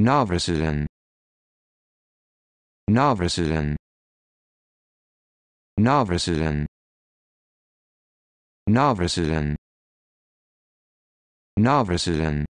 Novicidin Novicidin Novicidin Novicidin Novicidin